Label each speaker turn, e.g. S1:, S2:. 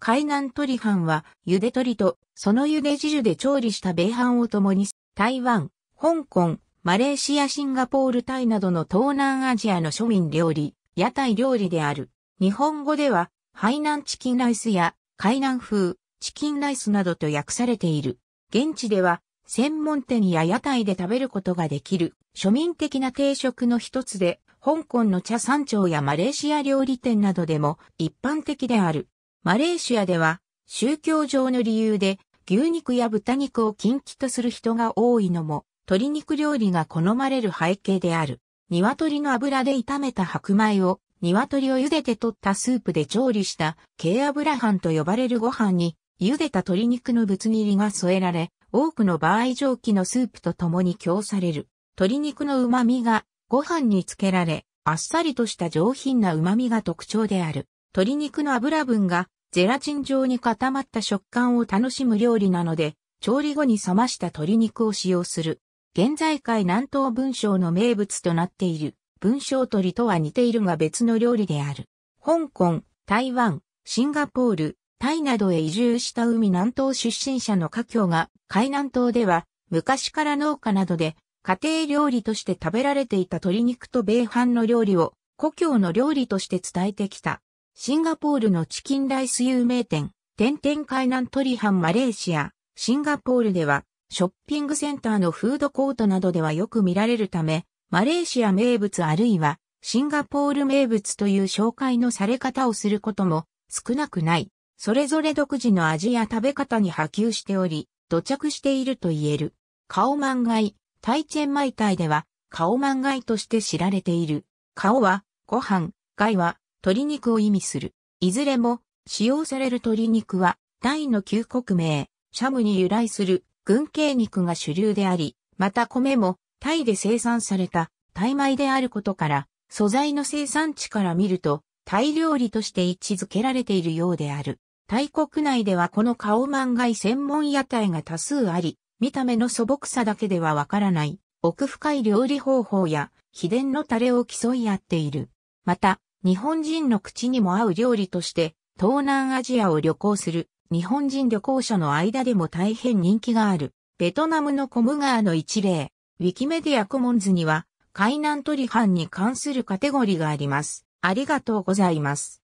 S1: 海南鶏飯は、茹で鶏と、その茹で汁で調理した米飯を共に、台湾、香港、マレーシア、シンガポール、タイなどの東南アジアの庶民料理、屋台料理である。日本語では、海南チキンライスや、海南風、チキンライスなどと訳されている。現地では、専門店や屋台で食べることができる、庶民的な定食の一つで、香港の茶山町やマレーシア料理店などでも一般的である。マレーシアでは、宗教上の理由で、牛肉や豚肉を禁忌とする人が多いのも、鶏肉料理が好まれる背景である。鶏の油で炒めた白米を、鶏を茹でて取ったスープで調理した、軽油飯と呼ばれるご飯に、茹でた鶏肉のぶつ切りが添えられ、多くの場合蒸気のスープと共に供される。鶏肉の旨味がご飯につけられ、あっさりとした上品な旨味が特徴である。鶏肉の油分がゼラチン状に固まった食感を楽しむ料理なので、調理後に冷ました鶏肉を使用する。現在界南東文章の名物となっている文章鶏とは似ているが別の料理である。香港、台湾、シンガポール、タイなどへ移住した海南東出身者の家境が海南島では昔から農家などで家庭料理として食べられていた鶏肉と米飯の料理を故郷の料理として伝えてきた。シンガポールのチキンライス有名店、天天海南トリハンマレーシア、シンガポールでは、ショッピングセンターのフードコートなどではよく見られるため、マレーシア名物あるいは、シンガポール名物という紹介のされ方をすることも少なくない。それぞれ独自の味や食べ方に波及しており、土着していると言える。顔オマ体タイチェンマイタイでは、顔オマとして知られている。顔は、ご飯、貝は、鶏肉を意味する。いずれも、使用される鶏肉は、大の旧国名、シャムに由来する軍系肉が主流であり、また米も、タイで生産された、タイ米であることから、素材の生産地から見ると、タイ料理として位置づけられているようである。タイ国内ではこのカオマンガイ専門屋台が多数あり、見た目の素朴さだけではわからない、奥深い料理方法や、秘伝のタレを競い合っている。また、日本人の口にも合う料理として、東南アジアを旅行する日本人旅行者の間でも大変人気がある、ベトナムのコムガーの一例、ウィキメディアコモンズには、海南トリハンに関するカテゴリーがあります。ありがとうございます。